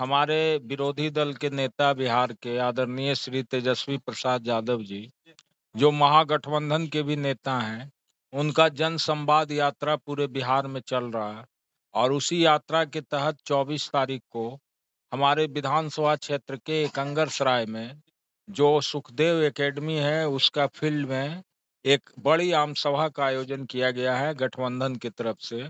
हमारे विरोधी दल के नेता बिहार के आदरणीय श्री तेजस्वी प्रसाद यादव जी जो महागठबंधन के भी नेता हैं उनका जन संवाद यात्रा पूरे बिहार में चल रहा है और उसी यात्रा के तहत 24 तारीख को हमारे विधानसभा क्षेत्र के एकंगर सराय में जो सुखदेव एकेडमी है उसका फील्ड में एक बड़ी आम सभा का आयोजन किया गया है गठबंधन की तरफ से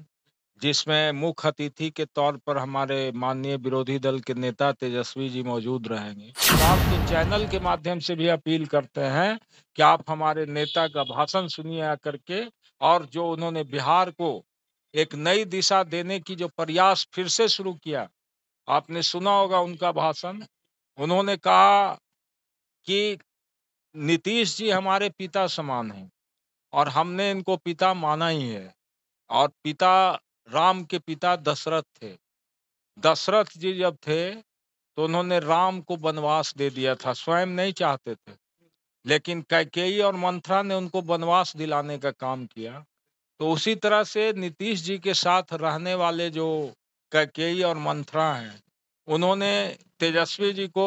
जिसमें मुख्य अतिथि के तौर पर हमारे माननीय विरोधी दल के नेता तेजस्वी जी मौजूद रहेंगे आपके चैनल के माध्यम से भी अपील करते हैं कि आप हमारे नेता का भाषण सुनिए आकर के और जो उन्होंने बिहार को एक नई दिशा देने की जो प्रयास फिर से शुरू किया आपने सुना होगा उनका भाषण उन्होंने कहा कि नीतीश जी हमारे पिता समान हैं और हमने इनको पिता माना ही है और पिता राम के पिता दशरथ थे दशरथ जी जब थे तो उन्होंने राम को वनवास दे दिया था स्वयं नहीं चाहते थे लेकिन कैकेयी और मंथरा ने उनको वनवास दिलाने का काम किया तो उसी तरह से नीतीश जी के साथ रहने वाले जो कैकेयी और मंथरा हैं उन्होंने तेजस्वी जी को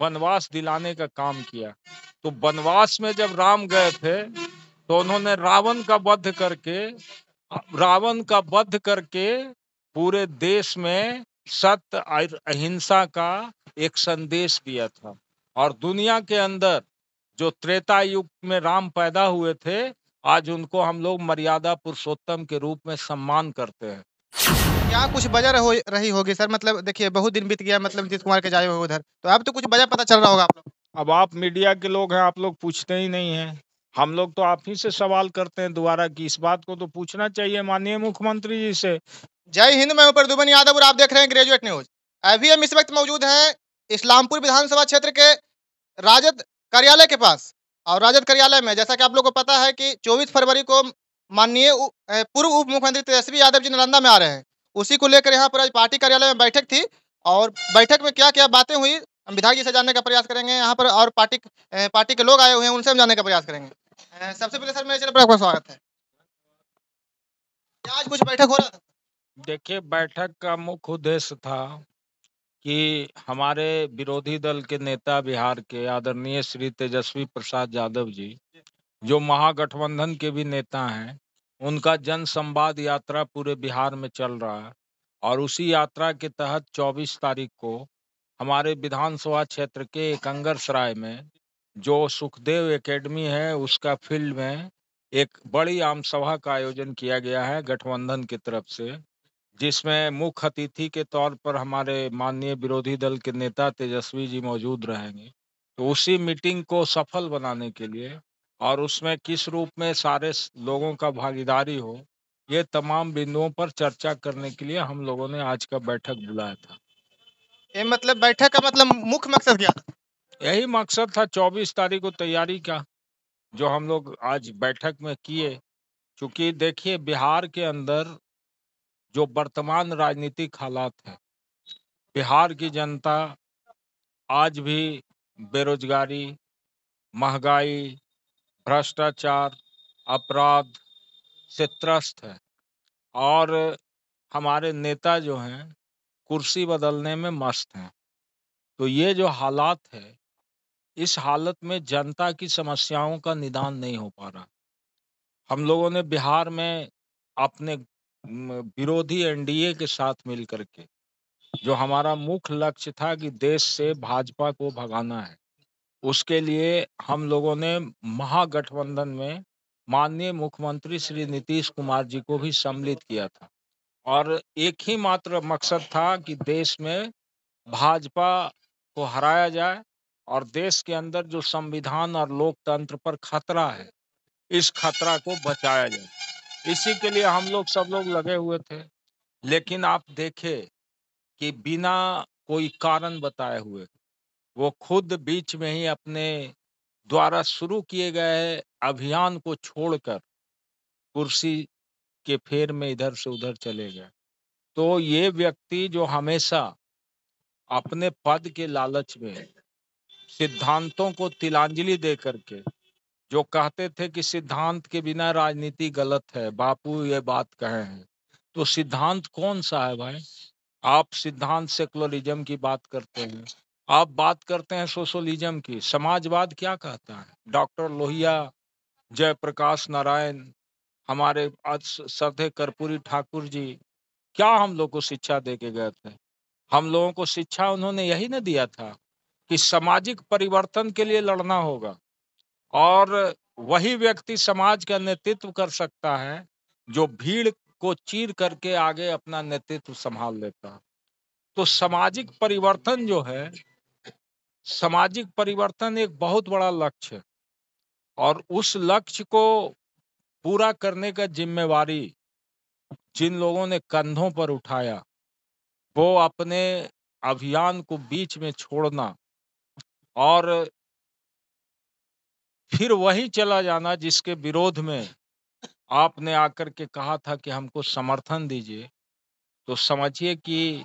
वनवास दिलाने का काम किया तो वनवास में जब राम गए थे तो उन्होंने रावण का वध करके रावण का वध करके पूरे देश में सत्य अहिंसा का एक संदेश दिया था और दुनिया के अंदर जो त्रेता युग में राम पैदा हुए थे आज उनको हम लोग मर्यादा पुरुषोत्तम के रूप में सम्मान करते हैं क्या कुछ वजह हो रही होगी सर मतलब देखिए बहुत दिन बीत गया मतलब नीतीश कुमार के जाए हुए उधर तो अब तो कुछ बजा पता चल रहा होगा आप लोग अब आप मीडिया के लोग हैं आप लोग पूछते ही नहीं है हम लोग तो आप ही से सवाल करते हैं दोबारा की इस बात को तो पूछना चाहिए माननीय मुख्यमंत्री जी से जय हिंद मैं प्रदुमन यादव और आप देख रहे हैं ग्रेजुएट न्यूज अभी हम इस वक्त मौजूद है इस्लामपुर विधानसभा क्षेत्र के राजद कार्यालय के पास और राजद कार्यालय में जैसा कि आप लोग को पता है कि 24 फरवरी को माननीय पूर्व उप मुख्यमंत्री तेजस्वी तो यादव जी नालंदा में आ रहे हैं उसी को लेकर यहाँ पर आज पार्टी कार्यालय में बैठक थी और बैठक में क्या क्या बातें हुई हम विधायक जी से जानने का प्रयास करेंगे यहाँ पर और पार्टी पार्टी के लोग आए हुए हैं उनसे हम जानने का प्रयास करेंगे सबसे पहले सर मेरे चैनल पर आपका स्वागत है आज कुछ बैठक हो रहा था देखिए बैठक का मुख्य उद्देश्य था कि हमारे विरोधी दल के नेता बिहार के आदरणीय श्री तेजस्वी प्रसाद यादव जी जो महागठबंधन के भी नेता हैं उनका जन संवाद यात्रा पूरे बिहार में चल रहा है और उसी यात्रा के तहत 24 तारीख को हमारे विधानसभा क्षेत्र के एकंगर सराय में जो सुखदेव एकेडमी है उसका फील्ड में एक बड़ी आम सभा का आयोजन किया गया है गठबंधन की तरफ से जिसमें मुख्य अतिथि के तौर पर हमारे माननीय विरोधी दल के नेता तेजस्वी जी मौजूद रहेंगे तो उसी मीटिंग को सफल बनाने के लिए और उसमें किस रूप में सारे लोगों का भागीदारी हो ये तमाम बिंदुओं पर चर्चा करने के लिए हम लोगों ने आज का बैठक बुलाया था ये मतलब बैठक का मतलब मुख्य मकसद क्या था यही मकसद था 24 तारीख को तैयारी का जो हम लोग आज बैठक में किए क्योंकि देखिए बिहार के अंदर जो वर्तमान राजनीतिक हालात है बिहार की जनता आज भी बेरोजगारी महंगाई भ्रष्टाचार अपराध से त्रस्त है और हमारे नेता जो हैं कुर्सी बदलने में मस्त हैं तो ये जो हालात है इस हालत में जनता की समस्याओं का निदान नहीं हो पा रहा हम लोगों ने बिहार में अपने विरोधी एनडीए के साथ मिलकर के जो हमारा मुख्य लक्ष्य था कि देश से भाजपा को भगाना है उसके लिए हम लोगों ने महागठबंधन में माननीय मुख्यमंत्री श्री नीतीश कुमार जी को भी सम्मिलित किया था और एक ही मात्र मकसद था कि देश में भाजपा को हराया जाए और देश के अंदर जो संविधान और लोकतंत्र पर खतरा है इस खतरा को बचाया जाए इसी के लिए हम लोग सब लोग लगे हुए थे लेकिन आप देखे कि बिना कोई कारण बताए हुए वो खुद बीच में ही अपने द्वारा शुरू किए गए अभियान को छोड़कर कुर्सी के फेर में इधर से उधर चले गए तो ये व्यक्ति जो हमेशा अपने पद के लालच में सिद्धांतों को तिलांजलि दे करके जो कहते थे कि सिद्धांत के बिना राजनीति गलत है बापू ये बात कहे हैं तो सिद्धांत कौन सा है भाई आप सिद्धांत सेकुलरिज्म की बात करते हैं आप बात करते हैं सोशलिज्म की समाजवाद क्या कहता है डॉक्टर लोहिया जयप्रकाश नारायण हमारे सदे कर्पूरी ठाकुर जी क्या हम लोग को शिक्षा दे के गए थे हम लोगों को शिक्षा उन्होंने यही ना दिया था कि सामाजिक परिवर्तन के लिए लड़ना होगा और वही व्यक्ति समाज का नेतृत्व कर सकता है जो भीड़ को चीर करके आगे अपना नेतृत्व संभाल लेता है तो सामाजिक परिवर्तन जो है सामाजिक परिवर्तन एक बहुत बड़ा लक्ष्य है और उस लक्ष्य को पूरा करने का जिम्मेवारी जिन लोगों ने कंधों पर उठाया वो अपने अभियान को बीच में छोड़ना और फिर वही चला जाना जिसके विरोध में आपने आकर के कहा था कि हमको समर्थन दीजिए तो समझिए कि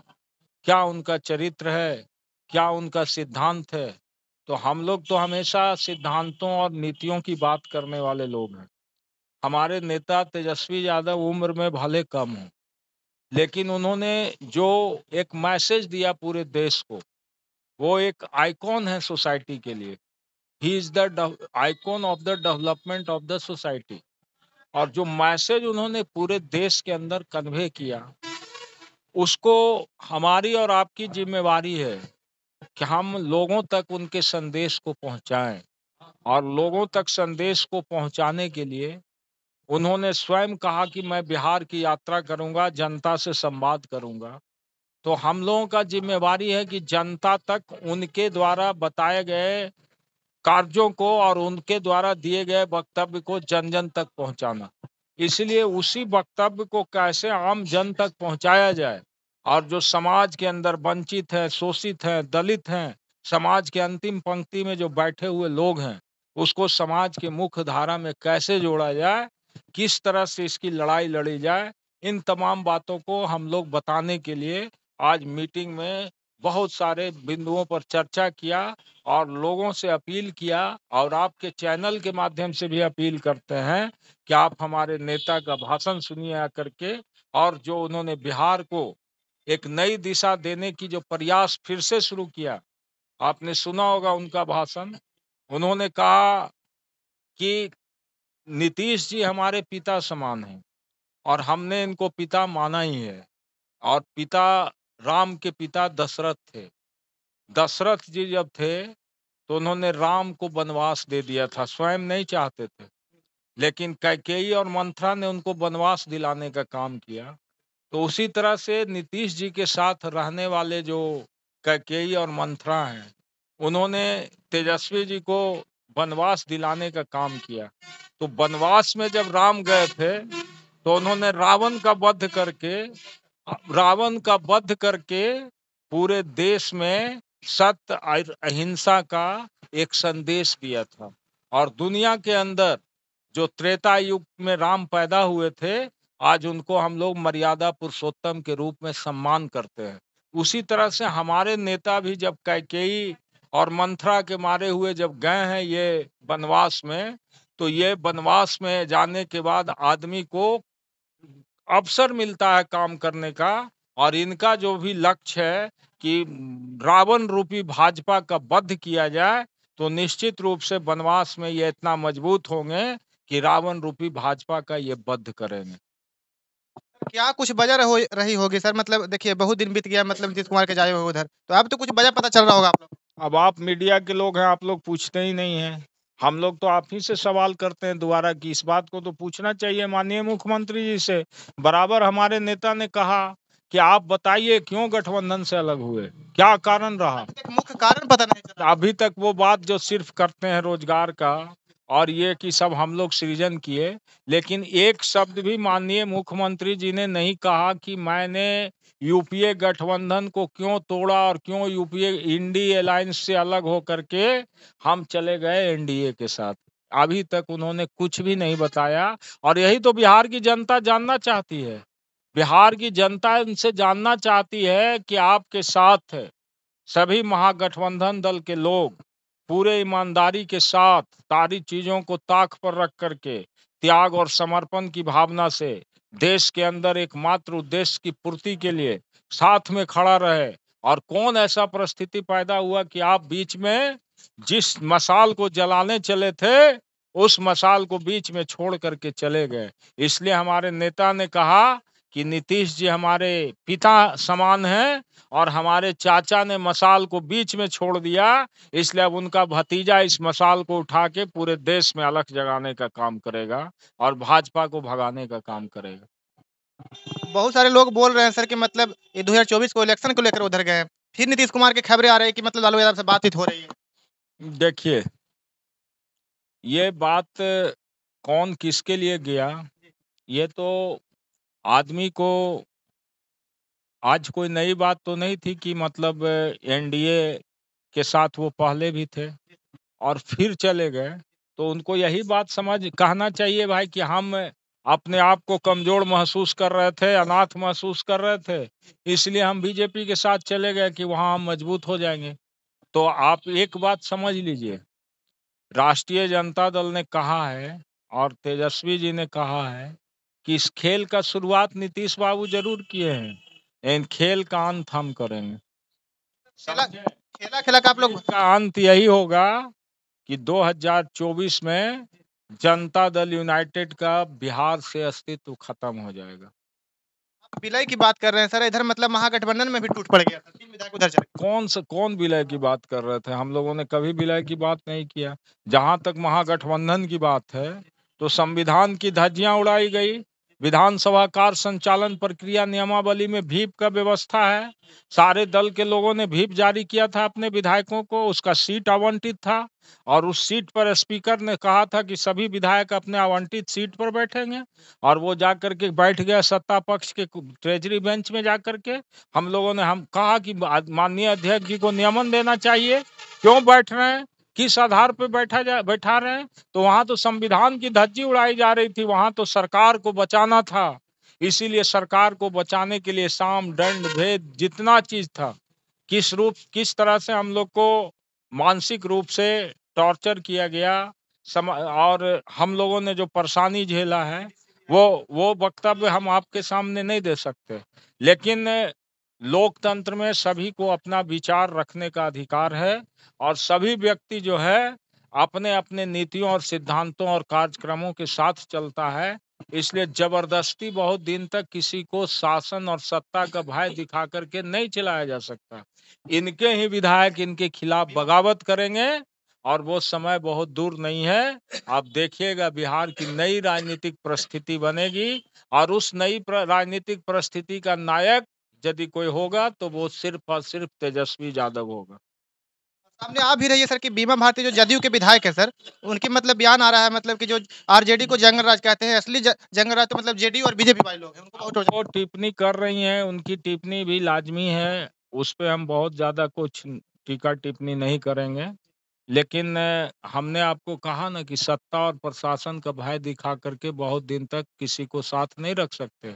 क्या उनका चरित्र है क्या उनका सिद्धांत है तो हम लोग तो हमेशा सिद्धांतों और नीतियों की बात करने वाले लोग हैं हमारे नेता तेजस्वी यादव उम्र में भले कम हों लेकिन उन्होंने जो एक मैसेज दिया पूरे देश को वो एक आइकॉन है सोसाइटी के लिए he is the icon of the development of the society और जो मैसेज उन्होंने पूरे देश के अंदर कन्वे किया उसको हमारी और आपकी जिम्मेवारी है कि हम लोगों तक उनके संदेश को पहुंचाएं और लोगों तक संदेश को पहुंचाने के लिए उन्होंने स्वयं कहा कि मैं बिहार की यात्रा करूंगा जनता से संवाद करूंगा तो हम लोगों का जिम्मेवारी है कि जनता तक उनके द्वारा बताए गए कार्यों को और उनके द्वारा दिए गए वक्तव्य को जन जन तक पहुंचाना इसलिए उसी वक्तव्य को कैसे आम जन तक पहुंचाया जाए और जो समाज के अंदर वंचित है शोषित है दलित हैं समाज के अंतिम पंक्ति में जो बैठे हुए लोग हैं उसको समाज के मुख्य धारा में कैसे जोड़ा जाए किस तरह से इसकी लड़ाई लड़ी जाए इन तमाम बातों को हम लोग बताने के लिए आज मीटिंग में बहुत सारे बिंदुओं पर चर्चा किया और लोगों से अपील किया और आपके चैनल के माध्यम से भी अपील करते हैं कि आप हमारे नेता का भाषण सुनिए आकर के और जो उन्होंने बिहार को एक नई दिशा देने की जो प्रयास फिर से शुरू किया आपने सुना होगा उनका भाषण उन्होंने कहा कि नीतीश जी हमारे पिता समान हैं और हमने इनको पिता माना ही है और पिता राम के पिता दशरथ थे दशरथ जी जब थे तो उन्होंने राम को वनवास दे दिया था स्वयं नहीं चाहते थे लेकिन कैकेयी और मंथरा ने उनको वनवास दिलाने का काम किया तो उसी तरह से नीतीश जी के साथ रहने वाले जो कैकेयी और मंथरा हैं उन्होंने तेजस्वी जी को वनवास दिलाने का काम किया तो वनवास में जब राम गए थे तो उन्होंने रावण का वध करके रावण का वध करके पूरे देश में सत्य अहिंसा का एक संदेश दिया था और दुनिया के अंदर जो त्रेता युग में राम पैदा हुए थे आज उनको हम लोग मर्यादा पुरुषोत्तम के रूप में सम्मान करते हैं उसी तरह से हमारे नेता भी जब कैकेयी और मंथरा के मारे हुए जब गए हैं ये वनवास में तो ये वनवास में जाने के बाद आदमी को अवसर मिलता है काम करने का और इनका जो भी लक्ष्य है कि रावण रूपी भाजपा का बद्ध किया जाए तो निश्चित रूप से बनवास में ये इतना मजबूत होंगे कि रावण रूपी भाजपा का ये बद्ध करेंगे क्या कुछ वजह हो रही होगी सर मतलब देखिए बहुत दिन बीत गया मतलब नीतीश कुमार के जाए हुए उधर तो अब तो कुछ वजह पता चल रहा होगा आप लोग अब आप मीडिया के लोग हैं आप लोग पूछते ही नहीं है हम लोग तो आप ही से सवाल करते हैं दोबारा कि इस बात को तो पूछना चाहिए माननीय मुख्यमंत्री जी से बराबर हमारे नेता ने कहा कि आप बताइए क्यों गठबंधन से अलग हुए क्या कारण रहा मुख्य कारण पता नहीं अभी तक वो बात जो सिर्फ करते हैं रोजगार का और ये कि सब हम लोग सृजन किए लेकिन एक शब्द भी माननीय मुख्यमंत्री जी ने नहीं कहा कि मैंने यूपीए गठबंधन को क्यों तोड़ा और क्यों यूपीए इंडी अलायंस से अलग हो करके हम चले गए एनडीए के साथ अभी तक उन्होंने कुछ भी नहीं बताया और यही तो बिहार की जनता जानना चाहती है बिहार की जनता इनसे जानना चाहती है कि आपके साथ सभी महागठबंधन दल के लोग पूरे ईमानदारी के साथ सारी चीज़ों को ताक पर रख करके त्याग और समर्पण की भावना से देश के अंदर एकमात्र उद्देश्य की पूर्ति के लिए साथ में खड़ा रहे और कौन ऐसा परिस्थिति पैदा हुआ कि आप बीच में जिस मसाल को जलाने चले थे उस मसाल को बीच में छोड़ करके चले गए इसलिए हमारे नेता ने कहा कि नीतीश जी हमारे पिता समान हैं और हमारे चाचा ने मसाल को बीच में छोड़ दिया इसलिए अब उनका भतीजा इस मसाल को उठा के पूरे देश में अलग जगाने का काम करेगा और भाजपा को भगाने का काम करेगा बहुत सारे लोग बोल रहे हैं सर कि मतलब दो हजार चौबीस को इलेक्शन को लेकर उधर गए फिर नीतीश कुमार की खबरें आ रही है कि मतलब लालू यादव से बातचीत हो रही है देखिए ये बात कौन किसके लिए गया ये तो आदमी को आज कोई नई बात तो नहीं थी कि मतलब एनडीए के साथ वो पहले भी थे और फिर चले गए तो उनको यही बात समझ कहना चाहिए भाई कि हम अपने आप को कमजोर महसूस कर रहे थे अनाथ महसूस कर रहे थे इसलिए हम बीजेपी के साथ चले गए कि वहाँ हम मजबूत हो जाएंगे तो आप एक बात समझ लीजिए राष्ट्रीय जनता दल ने कहा है और तेजस्वी जी ने कहा है कि इस खेल का शुरुआत नीतीश बाबू जरूर किए हैं इन खेल का अंत हम करेंगे खेला, खेला का आप लोग का अंत यही होगा कि 2024 में जनता दल यूनाइटेड का बिहार से अस्तित्व खत्म हो जाएगा विलय की बात कर रहे हैं सर इधर मतलब महागठबंधन में भी टूट पड़ गया उधर कौन सा कौन विलय की बात कर रहे थे हम लोगों ने कभी विलय की बात नहीं किया जहां तक महागठबंधन की बात है तो संविधान की धज्जियां उड़ाई गई विधानसभा कार्य संचालन प्रक्रिया नियमावली में भीप का व्यवस्था है सारे दल के लोगों ने भीप जारी किया था अपने विधायकों को उसका सीट आवंटित था और उस सीट पर स्पीकर ने कहा था कि सभी विधायक अपने आवंटित सीट पर बैठेंगे और वो जा करके बैठ गया सत्ता पक्ष के ट्रेजरी बेंच में जा के हम लोगों ने हम कहा कि माननीय अध्यक्ष जी को नियमन देना चाहिए क्यों बैठ रहे हैं किस आधार पर बैठा जा बैठा रहे हैं तो वहां तो संविधान की धज्जी उड़ाई जा रही थी वहां तो सरकार को बचाना था इसीलिए सरकार को बचाने के लिए शाम दंड भेद जितना चीज था किस रूप किस तरह से हम लोग को मानसिक रूप से टॉर्चर किया गया सम और हम लोगों ने जो परेशानी झेला है वो वो वक्तव्य हम आपके सामने नहीं दे सकते लेकिन लोकतंत्र में सभी को अपना विचार रखने का अधिकार है और सभी व्यक्ति जो है अपने अपने नीतियों और सिद्धांतों और कार्यक्रमों के साथ चलता है इसलिए जबरदस्ती बहुत दिन तक किसी को शासन और सत्ता का भय दिखा करके नहीं चलाया जा सकता इनके ही विधायक इनके खिलाफ बगावत करेंगे और वो समय बहुत दूर नहीं है आप देखिएगा बिहार की नई राजनीतिक परिस्थिति बनेगी और उस नई राजनीतिक परिस्थिति का नायक यदि कोई होगा तो वो सिर्फ और सिर्फ तेजस्वी यादव होगा सामने आप भी रहिए सर कि बीमा भारती जो जदयू के विधायक है सर उनके मतलब बयान आ रहा है मतलब कि जो आरजेडी को जंगल राज कहते हैं असली जंगल राज तो मतलब जेडी और बीजेपी वाले लोग हैं उनको वो टिप्पणी कर रही हैं उनकी टिप्पणी भी लाजमी है उस पर हम बहुत ज्यादा कुछ टीका टिप्पणी नहीं करेंगे लेकिन हमने आपको कहा ना कि सत्ता और प्रशासन का भय दिखा करके बहुत दिन तक किसी को साथ नहीं रख सकते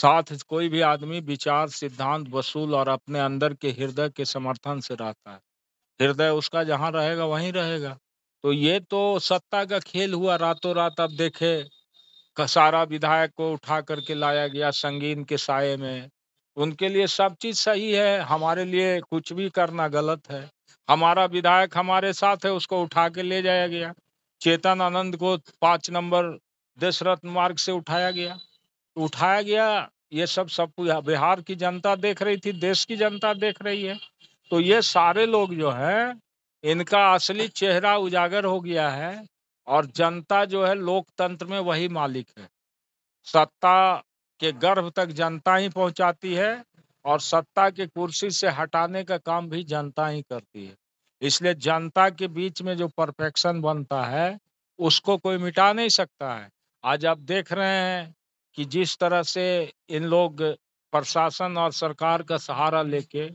साथ कोई भी आदमी विचार सिद्धांत वसूल और अपने अंदर के हृदय के समर्थन से रहता है हृदय उसका जहाँ रहेगा वहीं रहेगा तो ये तो सत्ता का खेल हुआ रातों रात अब देखे सारा विधायक को उठा करके लाया गया संगीन के साय में उनके लिए सब चीज सही है हमारे लिए कुछ भी करना गलत है हमारा विधायक हमारे साथ है उसको उठा के ले जाया गया चेतन आनंद को पाँच नंबर दशरथ मार्ग से उठाया गया उठाया गया ये सब सब बिहार की जनता देख रही थी देश की जनता देख रही है तो ये सारे लोग जो है इनका असली चेहरा उजागर हो गया है और जनता जो है लोकतंत्र में वही मालिक है सत्ता के गर्भ तक जनता ही पहुंचाती है और सत्ता के कुर्सी से हटाने का काम भी जनता ही करती है इसलिए जनता के बीच में जो परफेक्शन बनता है उसको कोई मिटा नहीं सकता है आज आप देख रहे हैं कि जिस तरह से इन लोग प्रशासन और सरकार का सहारा लेके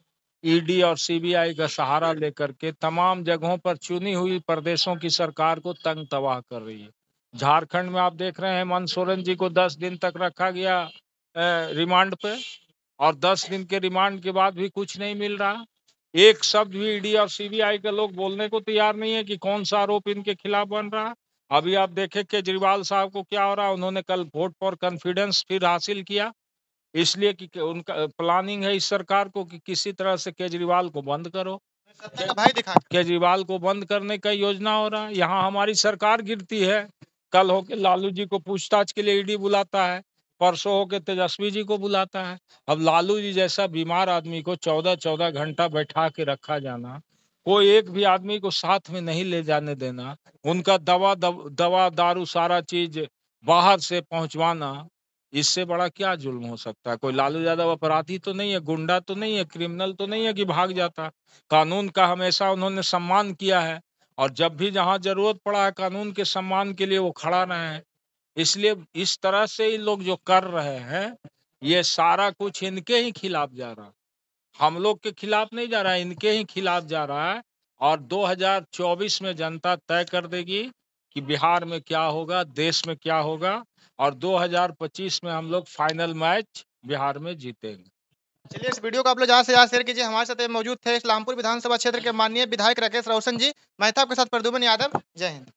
ईडी और सीबीआई का सहारा लेकर के तमाम जगहों पर चुनी हुई प्रदेशों की सरकार को तंग तबाह कर रही है झारखंड में आप देख रहे हैं मन सोरेन जी को दस दिन तक रखा गया रिमांड पे और दस दिन के रिमांड के बाद भी कुछ नहीं मिल रहा एक शब्द भी ईडी और सीबीआई के लोग बोलने को तैयार नहीं है कि कौन सा आरोप इनके खिलाफ बन रहा अभी आप देखे केजरीवाल साहब को क्या हो रहा उन्होंने कल वोट फॉर कॉन्फिडेंस फिर हासिल किया इसलिए कि उनका प्लानिंग है इस सरकार को कि किसी तरह से केजरीवाल को बंद करो केजरीवाल को बंद करने का योजना हो रहा है यहाँ हमारी सरकार गिरती है कल होके लालू जी को पूछताछ के लिए ईडी बुलाता है परसों होके तेजस्वी जी को बुलाता है अब लालू जी जैसा बीमार आदमी को चौदह चौदह घंटा बैठा के रखा जाना कोई एक भी आदमी को साथ में नहीं ले जाने देना उनका दवा दव, दवा दारू सारा चीज बाहर से पहुंचवाना इससे बड़ा क्या जुल्म हो सकता है कोई लालू यादव अपराधी तो नहीं है गुंडा तो नहीं है क्रिमिनल तो नहीं है कि भाग जाता कानून का हमेशा उन्होंने सम्मान किया है और जब भी जहां जरूरत पड़ा है कानून के सम्मान के लिए वो खड़ा रहे हैं इसलिए इस तरह से ही लोग जो कर रहे हैं ये सारा कुछ इनके ही खिलाफ जा रहा हम लोग के खिलाफ नहीं जा रहा है इनके ही खिलाफ जा रहा है और 2024 में जनता तय कर देगी कि बिहार में क्या होगा देश में क्या होगा और 2025 में हम लोग फाइनल मैच बिहार में जीतेंगे चलिए इस वीडियो को आप लोग ज्यादा से ज्यादा शेयर कीजिए हमारे साथ मौजूद थे इस्लामपुर विधानसभा क्षेत्र के माननीय विधायक राकेश रोशन जी मैं था आपके साथ प्रदुमन यादव जय हिंद